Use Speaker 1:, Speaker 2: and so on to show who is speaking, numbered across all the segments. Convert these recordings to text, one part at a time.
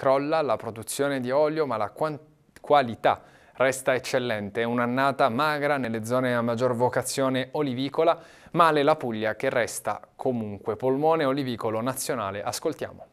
Speaker 1: Crolla la produzione di olio ma la qualità resta eccellente, È un'annata magra nelle zone a maggior vocazione olivicola, male la Puglia che resta comunque polmone olivicolo nazionale. Ascoltiamo.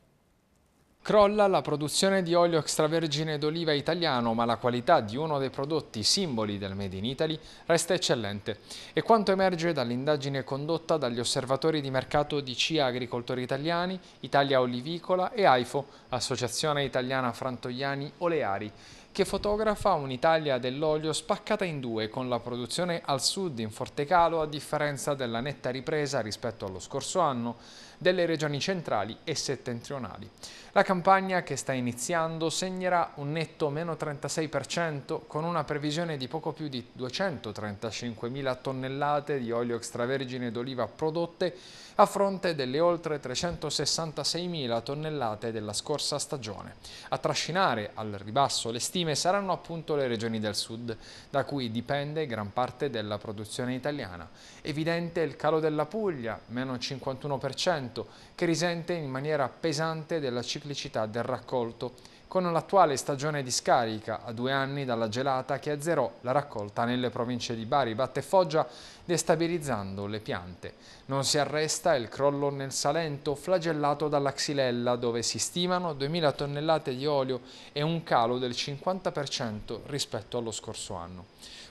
Speaker 1: Crolla la produzione di olio extravergine d'oliva italiano, ma la qualità di uno dei prodotti simboli del Made in Italy resta eccellente. E quanto emerge dall'indagine condotta dagli osservatori di mercato di CIA Agricoltori Italiani, Italia Olivicola e AIFO, Associazione Italiana Frantoiani Oleari, che fotografa un'Italia dell'olio spaccata in due con la produzione al sud in forte calo a differenza della netta ripresa rispetto allo scorso anno delle regioni centrali e settentrionali. La campagna che sta iniziando segnerà un netto meno 36% con una previsione di poco più di 235.000 tonnellate di olio extravergine d'oliva prodotte a fronte delle oltre 366.000 tonnellate della scorsa stagione. A trascinare al ribasso le stime Prime saranno appunto le regioni del sud, da cui dipende gran parte della produzione italiana. Evidente il calo della Puglia, meno 51%, che risente in maniera pesante della ciclicità del raccolto con l'attuale stagione di scarica a due anni dalla gelata che azzerò la raccolta nelle province di Bari, Batte e Foggia, destabilizzando le piante. Non si arresta il crollo nel Salento, flagellato dalla Xilella, dove si stimano 2.000 tonnellate di olio e un calo del 50% rispetto allo scorso anno.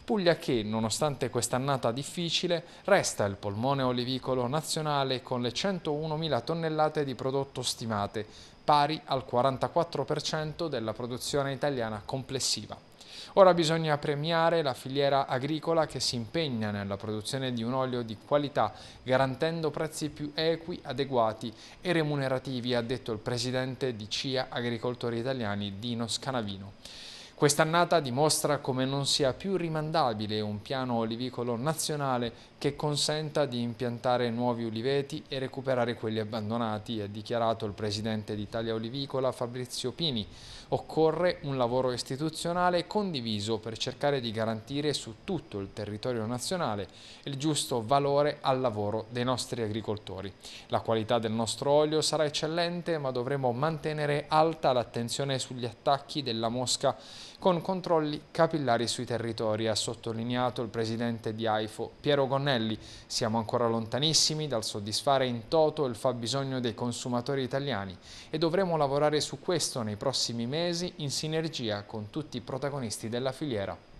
Speaker 1: Puglia che, nonostante quest'annata difficile, resta il polmone olivicolo nazionale con le 101.000 tonnellate di prodotto stimate, pari al 44% della produzione italiana complessiva. Ora bisogna premiare la filiera agricola che si impegna nella produzione di un olio di qualità, garantendo prezzi più equi, adeguati e remunerativi, ha detto il presidente di CIA Agricoltori Italiani Dino Scanavino. Quest'annata dimostra come non sia più rimandabile un piano olivicolo nazionale che consenta di impiantare nuovi uliveti e recuperare quelli abbandonati, ha dichiarato il presidente d'Italia Olivicola Fabrizio Pini. Occorre un lavoro istituzionale condiviso per cercare di garantire su tutto il territorio nazionale il giusto valore al lavoro dei nostri agricoltori. La qualità del nostro olio sarà eccellente ma dovremo mantenere alta l'attenzione sugli attacchi della mosca con controlli capillari sui territori, ha sottolineato il presidente di AIFO Piero Gonnelli. Siamo ancora lontanissimi dal soddisfare in toto il fabbisogno dei consumatori italiani e dovremo lavorare su questo nei prossimi mesi in sinergia con tutti i protagonisti della filiera.